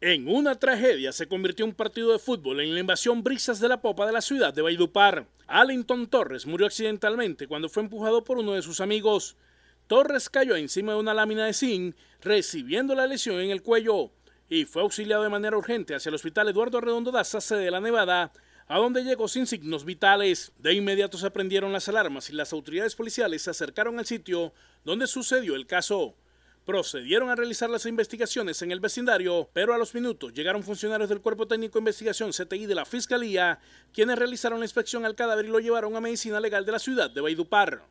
En una tragedia se convirtió un partido de fútbol en la invasión brisas de la popa de la ciudad de Valledupar. Allington Torres murió accidentalmente cuando fue empujado por uno de sus amigos. Torres cayó encima de una lámina de zinc, recibiendo la lesión en el cuello, y fue auxiliado de manera urgente hacia el hospital Eduardo Redondo Daza, sede de la Nevada, a donde llegó sin signos vitales. De inmediato se prendieron las alarmas y las autoridades policiales se acercaron al sitio donde sucedió el caso procedieron a realizar las investigaciones en el vecindario, pero a los minutos llegaron funcionarios del Cuerpo Técnico de Investigación CTI de la Fiscalía, quienes realizaron la inspección al cadáver y lo llevaron a Medicina Legal de la ciudad de Baidupar.